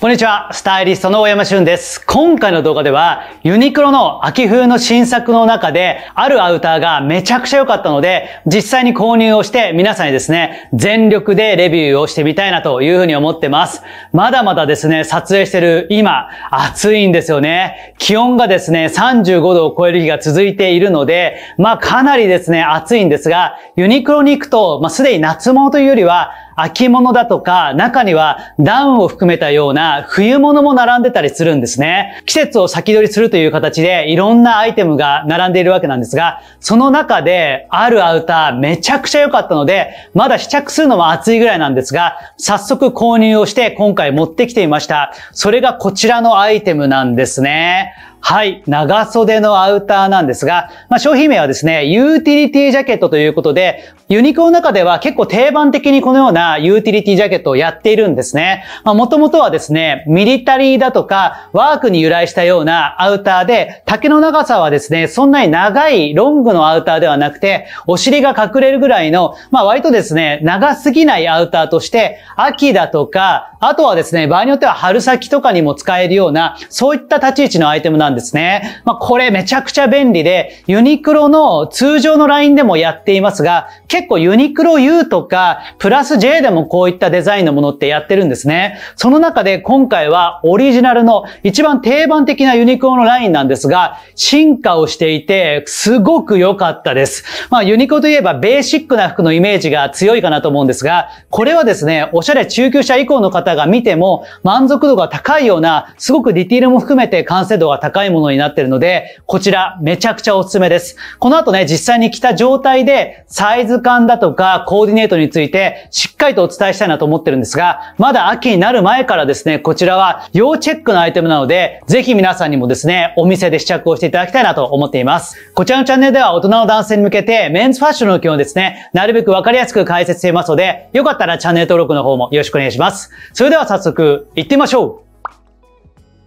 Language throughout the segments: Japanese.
こんにちは、スタイリストの大山俊です。今回の動画では、ユニクロの秋冬の新作の中で、あるアウターがめちゃくちゃ良かったので、実際に購入をして皆さんにですね、全力でレビューをしてみたいなというふうに思ってます。まだまだですね、撮影してる今、暑いんですよね。気温がですね、35度を超える日が続いているので、まあかなりですね、暑いんですが、ユニクロに行くと、まあすでに夏物というよりは、秋物だとか、中にはダウンを含めたような冬物も並んでたりするんですね。季節を先取りするという形でいろんなアイテムが並んでいるわけなんですが、その中であるアウターめちゃくちゃ良かったので、まだ試着するのも暑いぐらいなんですが、早速購入をして今回持ってきていました。それがこちらのアイテムなんですね。はい。長袖のアウターなんですが、まあ、商品名はですね、ユーティリティジャケットということで、ユニクロの中では結構定番的にこのようなユーティリティジャケットをやっているんですね。まあ、もともとはですね、ミリタリーだとか、ワークに由来したようなアウターで、丈の長さはですね、そんなに長いロングのアウターではなくて、お尻が隠れるぐらいの、まあ、割とですね、長すぎないアウターとして、秋だとか、あとはですね、場合によっては春先とかにも使えるような、そういった立ち位置のアイテムなんですなんですね。まあ、これめちゃくちゃ便利で、ユニクロの通常のラインでもやっていますが、結構ユニクロ U とか、プラス J でもこういったデザインのものってやってるんですね。その中で今回はオリジナルの一番定番的なユニクロのラインなんですが、進化をしていて、すごく良かったです。まあ、ユニクロといえばベーシックな服のイメージが強いかなと思うんですが、これはですね、おしゃれ中級者以降の方が見ても満足度が高いような、すごくディティールも含めて完成度が高いものになっているので、こちらめちゃくちゃおすすめです。この後ね、実際に着た状態で、サイズ感だとかコーディネートについて、しっかりとお伝えしたいなと思ってるんですが、まだ秋になる前からですね、こちらは要チェックのアイテムなので、ぜひ皆さんにもですね、お店で試着をしていただきたいなと思っています。こちらのチャンネルでは大人の男性に向けて、メンズファッションの基本ですね、なるべくわかりやすく解説していますので、よかったらチャンネル登録の方もよろしくお願いします。それでは早速、行ってみましょう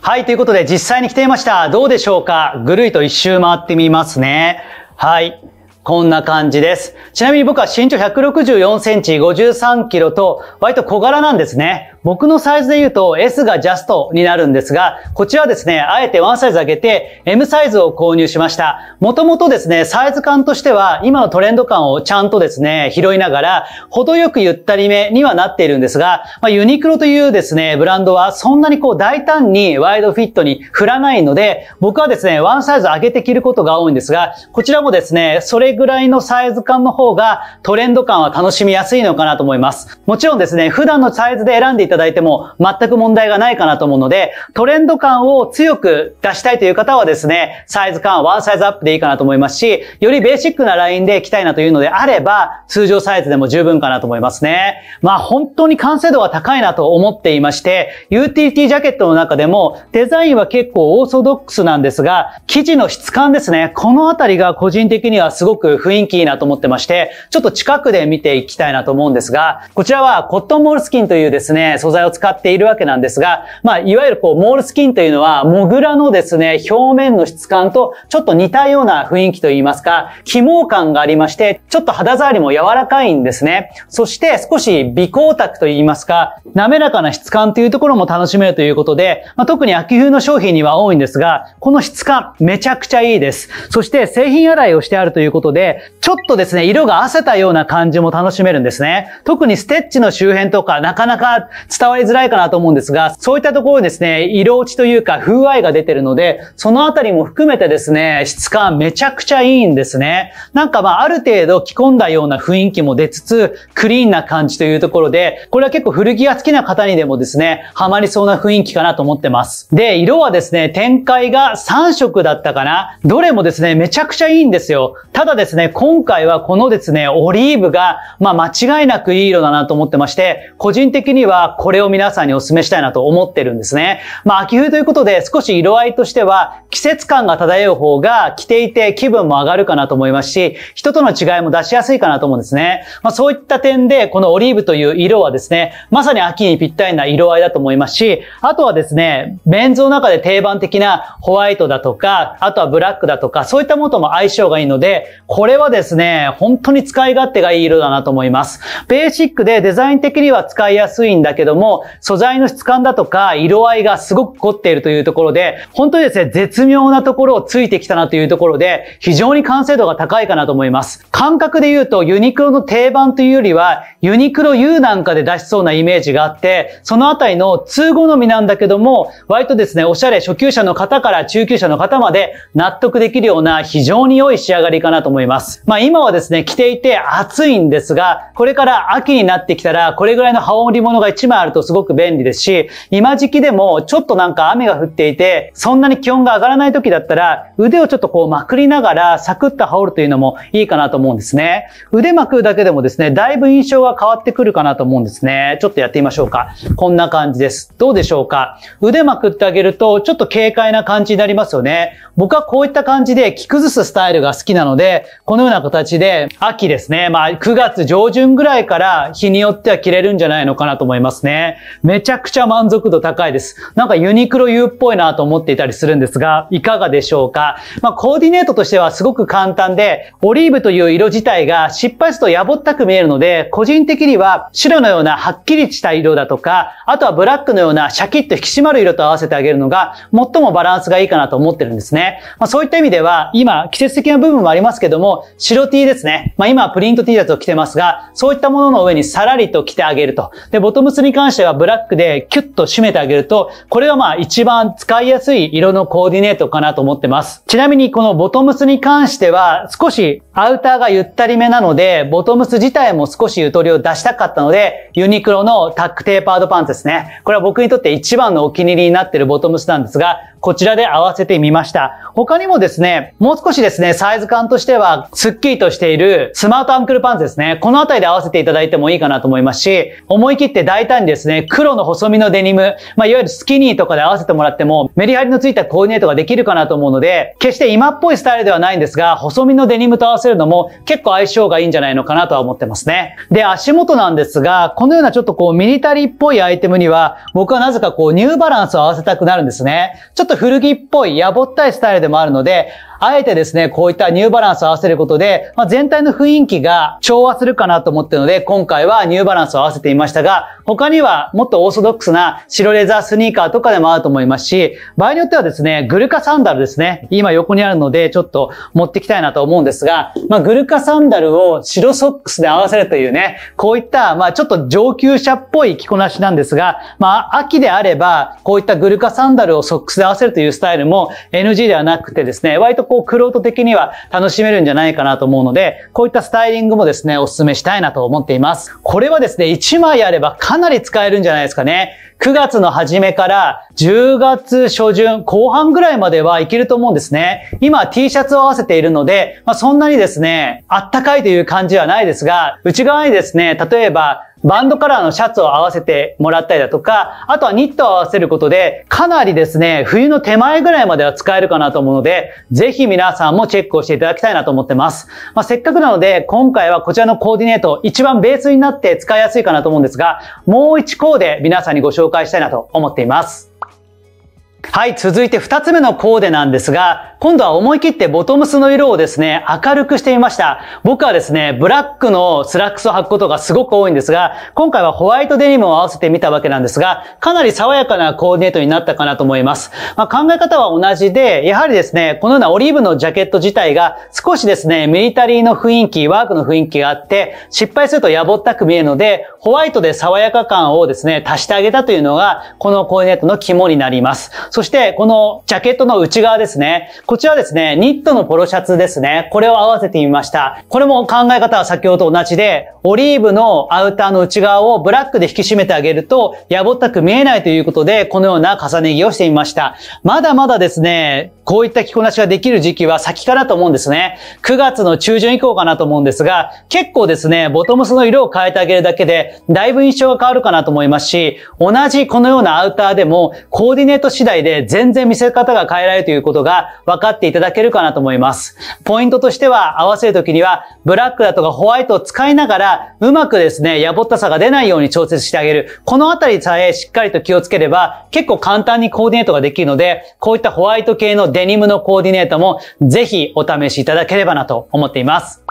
はい、ということで実際に来ていました。どうでしょうかぐるりと一周回ってみますね。はい。こんな感じです。ちなみに僕は身長164センチ、53キロと、割と小柄なんですね。僕のサイズで言うと S がジャストになるんですが、こちらですね、あえてワンサイズ上げて M サイズを購入しました。もともとですね、サイズ感としては今のトレンド感をちゃんとですね、拾いながら、程よくゆったりめにはなっているんですが、まあ、ユニクロというですね、ブランドはそんなにこう大胆にワイドフィットに振らないので、僕はですね、ワンサイズ上げて着ることが多いんですが、こちらもですね、それぐらいのサイズ感の方がトレンド感は楽しみやすいのかなと思います。もちろんですね、普段のサイズで選んでいたただいても全く問題がないかなと思うので、トレンド感を強く出したいという方はですね、サイズ感はワンサイズアップでいいかなと思いますし、よりベーシックなラインで着たいなというのであれば、通常サイズでも十分かなと思いますね。まあ本当に完成度は高いなと思っていまして、ユーティリティジャケットの中でもデザインは結構オーソドックスなんですが、生地の質感ですね。このあたりが個人的にはすごく雰囲気いいなと思ってまして、ちょっと近くで見ていきたいなと思うんですが、こちらはコットンモールスキンというですね、素材を使っているわけなんですが、まあ、いわゆるこう、モールスキンというのは、モグラのですね、表面の質感とちょっと似たような雰囲気といいますか、起毛感がありまして、ちょっと肌触りも柔らかいんですね。そして少し微光沢といいますか、滑らかな質感というところも楽しめるということで、まあ、特に秋冬の商品には多いんですが、この質感めちゃくちゃいいです。そして製品洗いをしてあるということで、ちょっとですね、色が褪せたような感じも楽しめるんですね。特にステッチの周辺とかなかなか伝わりづらいかなと思うんですが、そういったところですね、色落ちというか風合いが出てるので、そのあたりも含めてですね、質感めちゃくちゃいいんですね。なんかまあある程度着込んだような雰囲気も出つつ、クリーンな感じというところで、これは結構古着が好きな方にでもですね、ハマりそうな雰囲気かなと思ってます。で、色はですね、展開が3色だったかな。どれもですね、めちゃくちゃいいんですよ。ただですね、今回はこのですね、オリーブが、まあ間違いなくいい色だなと思ってまして、個人的にはこれを皆さんにお勧めしたいなと思ってるんですね。まあ、秋冬ということで、少し色合いとしては、季節感が漂う方が着ていて気分も上がるかなと思いますし、人との違いも出しやすいかなと思うんですね。まあ、そういった点で、このオリーブという色はですね、まさに秋にぴったりな色合いだと思いますし、あとはですね、メンズの中で定番的なホワイトだとか、あとはブラックだとか、そういったものとも相性がいいので、これはですね、本当に使い勝手がいい色だなと思います。ベーシックでデザイン的には使いやすいんだけど、けども、素材の質感だとか、色合いがすごく凝っているというところで、本当にですね、絶妙なところをついてきたなというところで、非常に完成度が高いかなと思います。感覚で言うと、ユニクロの定番というよりは、ユニクロ U なんかで出しそうなイメージがあって、そのあたりの通好みなんだけども、割とですね、おしゃれ初級者の方から中級者の方まで納得できるような非常に良い仕上がりかなと思います。まあ今はですね、着ていて暑いんですが、これから秋になってきたら、これぐらいの羽織物が1枚今あるとすごく便利ですし、今時期でもちょっとなんか雨が降っていて、そんなに気温が上がらない時だったら、腕をちょっとこうまくりながら、サクッと羽織るというのもいいかなと思うんですね。腕まくるだけでもですね、だいぶ印象が変わってくるかなと思うんですね。ちょっとやってみましょうか。こんな感じです。どうでしょうか腕まくってあげると、ちょっと軽快な感じになりますよね。僕はこういった感じで着崩すスタイルが好きなので、このような形で、秋ですね。まあ、9月上旬ぐらいから日によっては着れるんじゃないのかなと思います。ますね。めちゃくちゃ満足度高いです。なんかユニクロ U っぽいなと思っていたりするんですが、いかがでしょうかまあ、コーディネートとしてはすごく簡単で、オリーブという色自体が失敗するとやぼったく見えるので、個人的には白のようなはっきりした色だとか、あとはブラックのようなシャキッと引き締まる色と合わせてあげるのが、最もバランスがいいかなと思ってるんですね。まあ、そういった意味では、今、季節的な部分もありますけども、白 T ですね。まあ、今はプリント T シャツを着てますが、そういったものの上にさらりと着てあげると。で、ボトムスにに関してはブラックでキュッと締めてあげると、これはまあ一番使いやすい色のコーディネートかなと思ってます。ちなみにこのボトムスに関しては、少しアウターがゆったりめなので、ボトムス自体も少しゆとりを出したかったので、ユニクロのタックテーパードパンツですね。これは僕にとって一番のお気に入りになっているボトムスなんですが、こちらで合わせてみました。他にもですね、もう少しですね、サイズ感としては、スッキリとしているスマートアンクルパンツですね。このあたりで合わせていただいてもいいかなと思いますし、思い切って大胆にですね、黒の細身のデニム、まあ、いわゆるスキニーとかで合わせてもらっても、メリハリのついたコーディネートができるかなと思うので、決して今っぽいスタイルではないんですが、細身のデニムと合わせるのも結構相性がいいんじゃないのかなとは思ってますね。で、足元なんですが、このようなちょっとこうミニタリーっぽいアイテムには、僕はなぜかこうニューバランスを合わせたくなるんですね。ちょっと古着っぽい、やぼったいスタイルでもあるので、あえてですね、こういったニューバランスを合わせることで、まあ、全体の雰囲気が調和するかなと思ってるので、今回はニューバランスを合わせていましたが、他にはもっとオーソドックスな白レザースニーカーとかでも合うと思いますし、場合によってはですね、グルカサンダルですね。今横にあるので、ちょっと持ってきたいなと思うんですが、まあ、グルカサンダルを白ソックスで合わせるというね、こういった、まあ、ちょっと上級者っぽい着こなしなんですが、まあ、秋であれば、こういったグルカサンダルをソックスで合わせるというスタイルも NG ではなくてですね、割とこう、クロート的には楽しめるんじゃないかなと思うので、こういったスタイリングもですね、お勧めしたいなと思っています。これはですね、1枚あればかなり使えるんじゃないですかね。9月の初めから10月初旬、後半ぐらいまではいけると思うんですね。今 T シャツを合わせているので、まあ、そんなにですね、あったかいという感じはないですが、内側にですね、例えばバンドカラーのシャツを合わせてもらったりだとか、あとはニットを合わせることで、かなりですね、冬の手前ぐらいまでは使えるかなと思うので、ぜひ皆さんもチェックをしていただきたいなと思ってます。まあ、せっかくなので、今回はこちらのコーディネート、一番ベースになって使いやすいかなと思うんですが、もう一コーデ皆さんにご紹介したいなと思っています。はい、続いて2つ目のコーデなんですが、今度は思い切ってボトムスの色をですね、明るくしてみました。僕はですね、ブラックのスラックスを履くことがすごく多いんですが、今回はホワイトデニムを合わせてみたわけなんですが、かなり爽やかなコーディネートになったかなと思います。まあ、考え方は同じで、やはりですね、このようなオリーブのジャケット自体が少しですね、ミリタリーの雰囲気、ワークの雰囲気があって、失敗するとやぼったく見えるので、ホワイトで爽やか感をですね、足してあげたというのが、このコーディネートの肝になります。そして、このジャケットの内側ですね、こちらですね、ニットのポロシャツですね。これを合わせてみました。これも考え方は先ほどと同じで、オリーブのアウターの内側をブラックで引き締めてあげると、やぼったく見えないということで、このような重ね着をしてみました。まだまだですね、こういった着こなしができる時期は先かなと思うんですね。9月の中旬以降かなと思うんですが、結構ですね、ボトムスの色を変えてあげるだけで、だいぶ印象が変わるかなと思いますし、同じこのようなアウターでも、コーディネート次第で全然見せ方が変えられるということが分かっていただけるかなと思います。ポイントとしては、合わせるときには、ブラックだとかホワイトを使いながら、うまくですね、やぼったさが出ないように調節してあげる。このあたりさえしっかりと気をつければ、結構簡単にコーディネートができるので、こういったホワイト系のデニムのコーディネートもぜひお試しいただければなと思っています。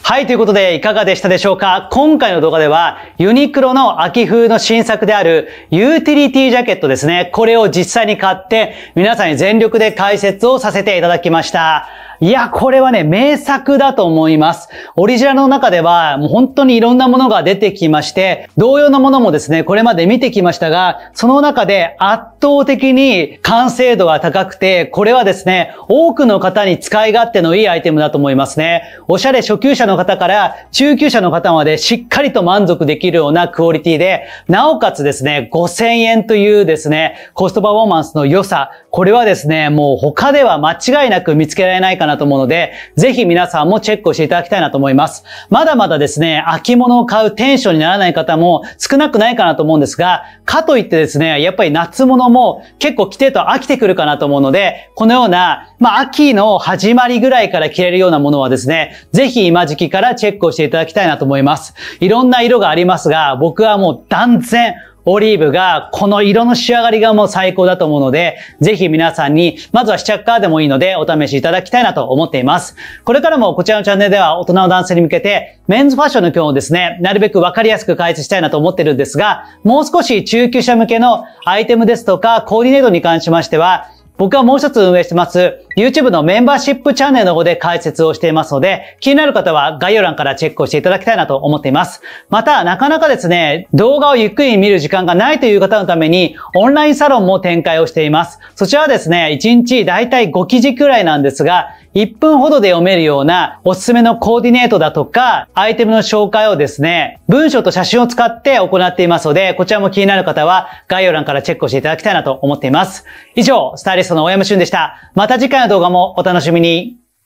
はい、ということでいかがでしたでしょうか今回の動画ではユニクロの秋冬の新作であるユーティリティジャケットですね。これを実際に買って皆さんに全力で解説をさせていただきました。いや、これはね、名作だと思います。オリジナルの中では、もう本当にいろんなものが出てきまして、同様のものもですね、これまで見てきましたが、その中で圧倒的に完成度が高くて、これはですね、多くの方に使い勝手のいいアイテムだと思いますね。おしゃれ初級者の方から中級者の方までしっかりと満足できるようなクオリティで、なおかつですね、5000円というですね、コストパフォーマンスの良さ、これはですね、もう他では間違いなく見つけられないかななと思うので、ぜひ皆さんもチェックをしていただきたいなと思います。まだまだですね、秋物を買うテンションにならない方も少なくないかなと思うんですが、かといってですね、やっぱり夏物も結構着てると飽きてくるかなと思うので、このような、まあ、秋の始まりぐらいから着れるようなものはですね、ぜひ今時期からチェックをしていただきたいなと思います。いろんな色がありますが、僕はもう断然、オリーブがこの色の仕上がりがもう最高だと思うので、ぜひ皆さんに、まずは試着カーでもいいのでお試しいただきたいなと思っています。これからもこちらのチャンネルでは大人の男性に向けて、メンズファッションの今日をですね、なるべくわかりやすく解説したいなと思ってるんですが、もう少し中級者向けのアイテムですとか、コーディネートに関しましては、僕はもう一つ運営してます YouTube のメンバーシップチャンネルの方で解説をしていますので、気になる方は概要欄からチェックをしていただきたいなと思っています。また、なかなかですね、動画をゆっくり見る時間がないという方のために、オンラインサロンも展開をしています。そちらはですね、1日だいたい5記事くらいなんですが、1分ほどで読めるようなおすすめのコーディネートだとか、アイテムの紹介をですね、文章と写真を使って行っていますので、こちらも気になる方は概要欄からチェックをしていただきたいなと思っています。以上、スタイリストの大山俊でした。また次回の動画もお楽しみに。